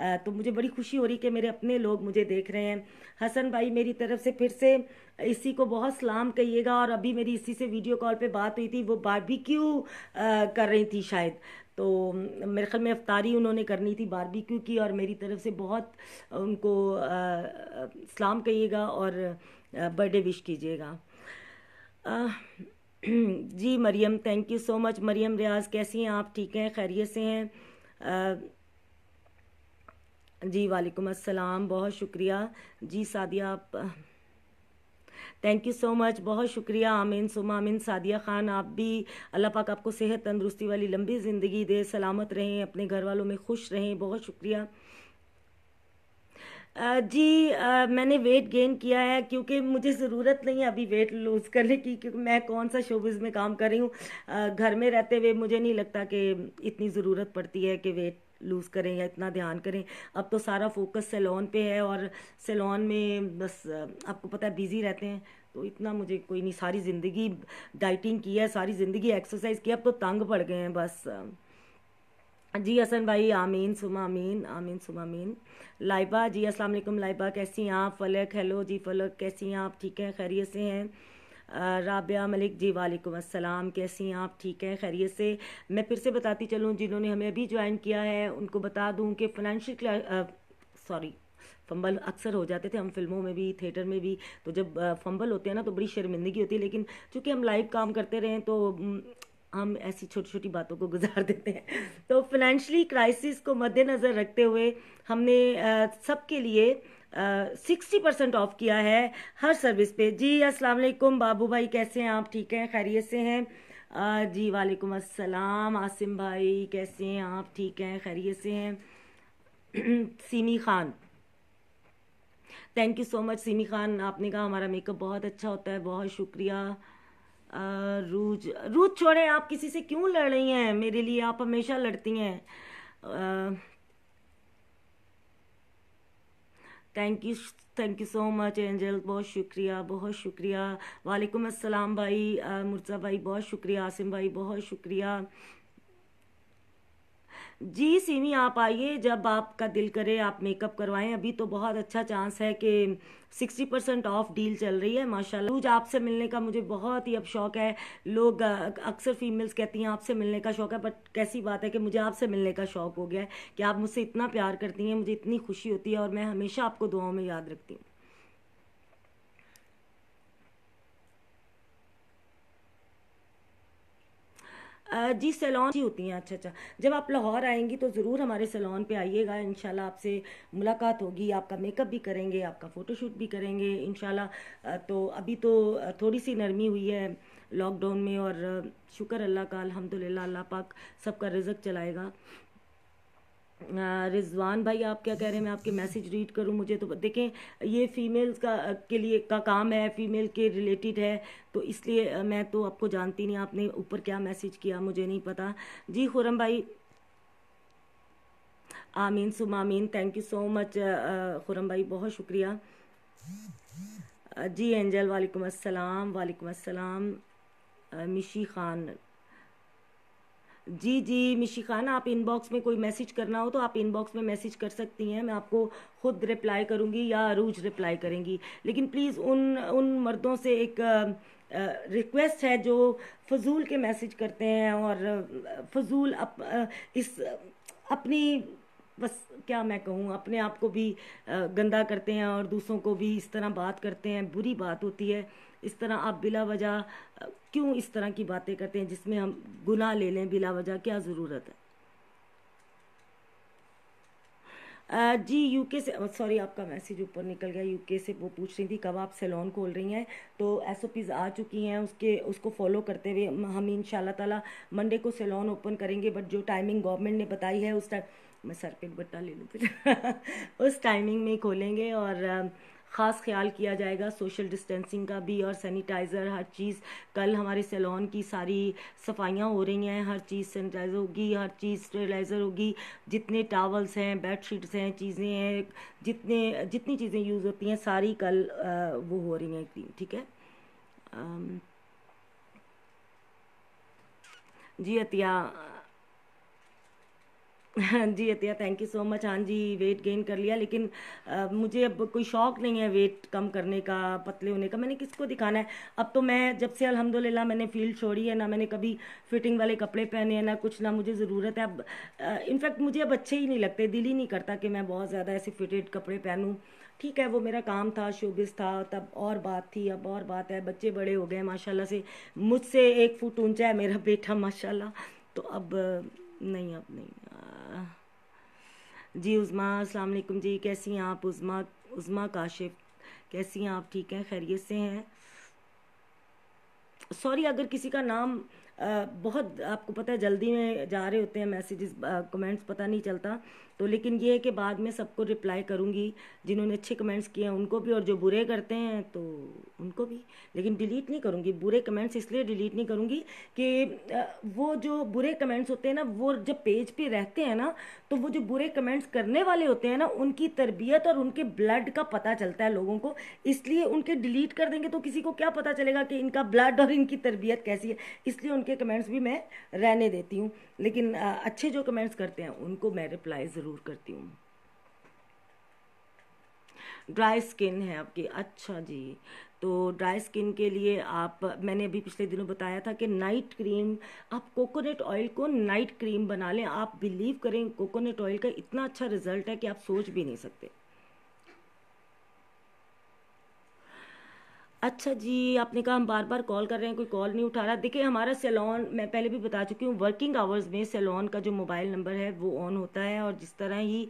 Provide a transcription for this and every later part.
तो मुझे बड़ी खुशी हो रही कि मेरे अपने लोग मुझे देख रहे हैं हसन भाई मेरी तरफ से फिर से इसी को बहुत सलाम कहिएगा और अभी मेरी इसी से वीडियो कॉल पे बात हुई थी वो बारबेक्यू कर रही थी शायद तो मेरे ख्याल में अफ्तारी उन्होंने करनी थी बारबेक्यू की और मेरी तरफ से बहुत उनको सलाम कहिएगा और बर्थडे विश कीजिएगा जी Mariam thank you so much Mariam Riaz कैसी हैं आप ठीक हैं खैरियत से हैं जी वालेकुम अस्सलाम बहुत शुक्रिया जी सादिया आप थैंक यू सो मच बहुत शुक्रिया आमीन सुम आमीन सादिया ख़ान आप भी अल्लाह पाक आपको सेहत तंदरुस्ती वाली लंबी ज़िंदगी दे सलामत रहें अपने घर वालों में खुश रहें बहुत शुक्रिया जी आ, मैंने वेट गेन किया है क्योंकि मुझे ज़रूरत नहीं है अभी वेट लूज़ करने की क्योंकि मैं कौन सा शोबिज़ में काम कर रही हूँ घर में रहते हुए मुझे नहीं लगता कि इतनी ज़रूरत पड़ती है कि वेट लूज़ करें या इतना ध्यान करें अब तो सारा फोकस सेलोन पे है और सेलोन में बस आपको पता है बिज़ी रहते हैं तो इतना मुझे कोई नहीं सारी ज़िंदगी डाइटिंग की है सारी ज़िंदगी एक्सरसाइज की अब तो तंग पड़ गए हैं बस जी हसन भाई आमीन सुमा आमीन आमीन सुमा आमीन लाइबा जी अस्सलाम वालेकुम लाइबा कैसी हैं आप फलक हेलो जी फलक कैसी हैं आप ठीक हैं खैरियत से हैं राबिया मलिक जी वालेकुम अस्सलाम कैसी हैं आप ठीक हैं खैरियत से मैं फिर से बताती चलूँ जिन्होंने हमें अभी ज्वाइन किया है उनको बता दूँ कि फाइनेंशियल सॉरी फंबल अक्सर हो जाते थे हम फिल्मों में भी थिएटर में भी तो जब फंबल होते हैं ना तो बड़ी शर्मिंदगी होती है लेकिन चूँकि हम लाइव काम करते रहें तो हम ऐसी छोटी छोटी बातों को गुजार देते हैं तो फाइनेंशली क्राइसिस को मद्देनज़र रखते हुए हमने सबके लिए सिक्सटी परसेंट ऑफ किया है हर सर्विस पे जी अस्सलाम वालेकुम बाबू भाई कैसे हैं आप ठीक हैं खैरियत से हैं जी वालेकुम अस्सलाम आसिम भाई कैसे हैं आप ठीक हैं खैरियत से हैं Seemi Khan thank you so much Seemi Khan आपने कहा हमारा मेकअप बहुत अच्छा होता है बहुत शुक्रिया रूज रूज छोड़ें आप किसी से क्यों लड़ रही हैं मेरे लिए आप हमेशा लड़ती हैं thank you thank you so much Angel बहुत शुक्रिया बहुत शुक्रिया वालेकुम अस्सलाम भाई मुर्ज़ा भाई बहुत शुक्रिया आसिम भाई बहुत शुक्रिया जी सिमी आप आइए जब आपका दिल करे आप मेकअप करवाएं अभी तो बहुत अच्छा चांस है कि सिक्सटी परसेंट ऑफ डील चल रही है माशाल्लाह रूज आपसे मिलने का मुझे बहुत ही अब शौक है लोग अक्सर फीमेल्स कहती हैं आपसे मिलने का शौक है बट कैसी बात है कि मुझे आपसे मिलने का शौक हो गया है कि आप मुझसे इतना प्यार करती हैं मुझे इतनी खुशी होती है और मैं हमेशा आपको दुआओं में याद रखती हूँ जी सैलॉन जी होती हैं अच्छा अच्छा जब आप लाहौर आएंगी तो ज़रूर हमारे सैलॉन पे आइएगा इन आपसे मुलाकात होगी आपका मेकअप भी करेंगे आपका फ़ोटोशूट भी करेंगे इन तो अभी तो थोड़ी सी नरमी हुई है लॉकडाउन में और शुक्र अल्लाह का अलहमदिल्ला अल्लाह पाक सबका रिजक चलाएगा रिजवान भाई आप क्या कह रहे हैं मैं आपके मैसेज रीड करूं मुझे तो देखें ये फीमेल्स का के लिए का काम है फीमेल के रिलेटेड है तो इसलिए मैं तो आपको जानती नहीं आपने ऊपर क्या मैसेज किया मुझे नहीं पता जी खुरम भाई आमीन आमीन thank you so much Khurram भाई बहुत शुक्रिया जी एंजल वालेकुम अस्सलाम वालेकुम अस्सलाम मिशी खान जी जी मिशी खान आप इनबॉक्स में कोई मैसेज करना हो तो आप इनबॉक्स में मैसेज कर सकती हैं मैं आपको खुद रिप्लाई करूँगी या अरूज रिप्लाई करेंगी लेकिन प्लीज़ उन उन मर्दों से एक रिक्वेस्ट है जो फजूल के मैसेज करते हैं और फजूल अप, इस अपनी बस क्या मैं कहूँ अपने आप को भी गंदा करते हैं और दूसरों को भी इस तरह बात करते हैं बुरी बात होती है इस तरह आप बिला वजह क्यों इस तरह की बातें करते हैं जिसमें हम गुनाह ले लें बिला वजह क्या ज़रूरत है जी यूके से सॉरी आपका मैसेज ऊपर निकल गया यूके से वो पूछ रही थी कब आप सैलॉन खोल रही हैं तो पीज आ चुकी हैं उसके उसको फॉलो करते हुए हम इन ताला मंडे को सैलॉन ओपन करेंगे बट जो टाइमिंग गवर्नमेंट ने बताई है उस टाइम मैं सर पे बट्टा ले लूँ फिर उस टाइमिंग में खोलेंगे और ख़ास ख्याल किया जाएगा सोशल डिस्टेंसिंग का भी और सैनिटाइज़र हर चीज़ कल हमारे सैलोन की सारी सफाइयाँ हो रही हैं हर चीज़ सैनिटाइज़र होगी हर चीज़ स्टेलाइज़र होगी जितने टावल्स हैं बेड शीट्स हैं चीज़ें हैं जितने जितनी चीज़ें यूज़ होती हैं सारी कल आ, वो हो रही हैं ठीक है जी अतिया हाँ जी Atiya thank you so much हाँ जी वेट गेन कर लिया लेकिन आ, मुझे अब कोई शौक़ नहीं है वेट कम करने का पतले होने का मैंने किसको दिखाना है अब तो मैं जब से अल्हम्दुलिल्लाह मैंने फील्ड छोड़ी है ना मैंने कभी फिटिंग वाले कपड़े पहने हैं ना कुछ ना मुझे ज़रूरत है अब इनफैक्ट मुझे अब अच्छे ही नहीं लगते दिल ही नहीं करता कि मैं बहुत ज़्यादा ऐसे फिटेड कपड़े पहनूँ ठीक है वो मेरा काम था शोबिस था तब और बात थी अब और बात है बच्चे बड़े हो गए माशाल्लाह से मुझसे एक फुट ऊंचा है मेरा बेटा माशाल्लाह तो अब नहीं अब नहीं जी उज़मा अस्सलाम वालेकुम जी कैसी हैं आप उज़मा उज़मा काशिफ कैसी हैं आप ठीक हैं खैरियत से हैं सॉरी अगर किसी का नाम बहुत आपको पता है जल्दी में जा रहे होते हैं मैसेजेस कमेंट्स पता नहीं चलता तो लेकिन ये है कि बाद में सबको रिप्लाई करूँगी जिन्होंने अच्छे कमेंट्स किए हैं उनको भी और जो बुरे करते हैं तो उनको भी लेकिन डिलीट नहीं करूँगी बुरे कमेंट्स इसलिए डिलीट नहीं करूँगी कि वो जो बुरे कमेंट्स होते हैं ना वो जब पेज पे रहते हैं ना तो वो जो बुरे कमेंट्स करने वाले होते हैं ना उनकी तरबियत और उनके ब्लड का पता चलता है लोगों को इसलिए उनके डिलीट कर देंगे तो किसी को क्या पता चलेगा कि इनका ब्लड और इनकी तरबियत कैसी है इसलिए उनके कमेंट्स भी मैं रहने देती हूँ लेकिन अच्छे जो कमेंट्स करते हैं उनको मैं रिप्लाई ज़रूर करती हूँ ड्राई स्किन है आपकी अच्छा जी तो ड्राई स्किन के लिए आप मैंने अभी पिछले दिनों बताया था कि नाइट क्रीम आप कोकोनट ऑयल को नाइट क्रीम बना लें आप बिलीव करें कोकोनट ऑयल का इतना अच्छा रिजल्ट है कि आप सोच भी नहीं सकते अच्छा जी आपने कहा हम बार बार कॉल कर रहे हैं कोई कॉल नहीं उठा रहा देखिए हमारा सैलॉन मैं पहले भी बता चुकी हूँ वर्किंग आवर्स में सैलॉन का जो मोबाइल नंबर है वो ऑन होता है और जिस तरह ही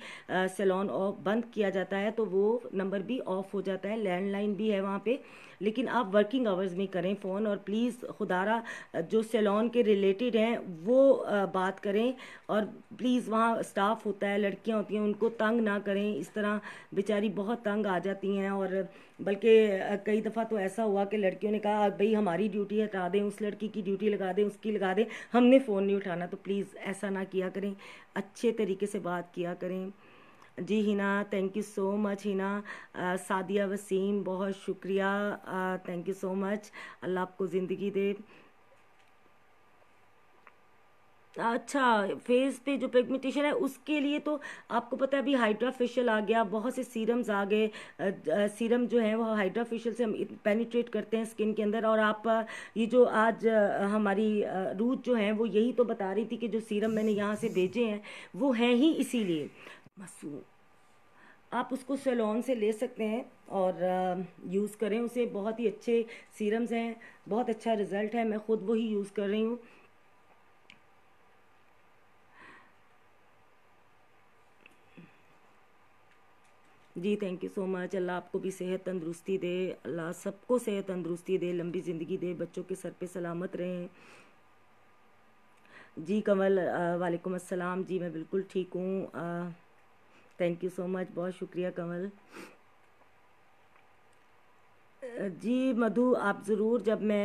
सैलॉन ऑफ बंद किया जाता है तो वो नंबर भी ऑफ हो जाता है लैंडलाइन भी है वहाँ पर लेकिन आप वर्किंग आवर्स में करें फ़ोन और प्लीज़ खुदारा जो सैलॉन के रिलेटेड हैं वो बात करें और प्लीज़ वहाँ स्टाफ होता है लड़कियाँ होती हैं उनको तंग ना करें इस तरह बेचारी बहुत तंग आ जाती हैं और बल्कि कई दफ़ा तो ऐसा हुआ कि लड़कियों ने कहा भाई हमारी ड्यूटी हटा दें उस लड़की की ड्यूटी लगा दें उसकी लगा दें हमने फ़ोन नहीं उठाना तो प्लीज़ ऐसा ना किया करें अच्छे तरीके से बात किया करें जी Hina thank you so much Hina Sadia Waseem बहुत शुक्रिया thank you so much Allah आपको ज़िंदगी दे अच्छा फेस पे जो पेगमेंटेशन है उसके लिए तो आपको पता है अभी हाइड्रा फेशियल आ गया बहुत से सीरम्स आ गए सीरम जो है वह हाइड्रा फेशियल से हम पेनिट्रेट करते हैं स्किन के अंदर और आप ये जो आज हमारी रूथ जो है वो यही तो बता रही थी कि जो सीरम मैंने यहाँ से भेजे हैं वो हैं ही इसीलिए मसूम आप उसको सेलोन से ले सकते हैं और यूज़ करें उसे बहुत ही अच्छे सीरम्स हैं बहुत अच्छा रिज़ल्ट है मैं ख़ुद वही यूज़ कर रही हूँ जी thank you so much Allah आपको भी सेहत तंदरुस्ती दे अल्लाह सबको सेहत तंदरुस्ती दे लंबी ज़िंदगी दे बच्चों के सर पे सलामत रहें जी कमल वालेकुम अस्सलाम जी मैं बिल्कुल ठीक हूँ थैंक यू सो मच बहुत शुक्रिया कंवल जी मधु आप ज़रूर जब मैं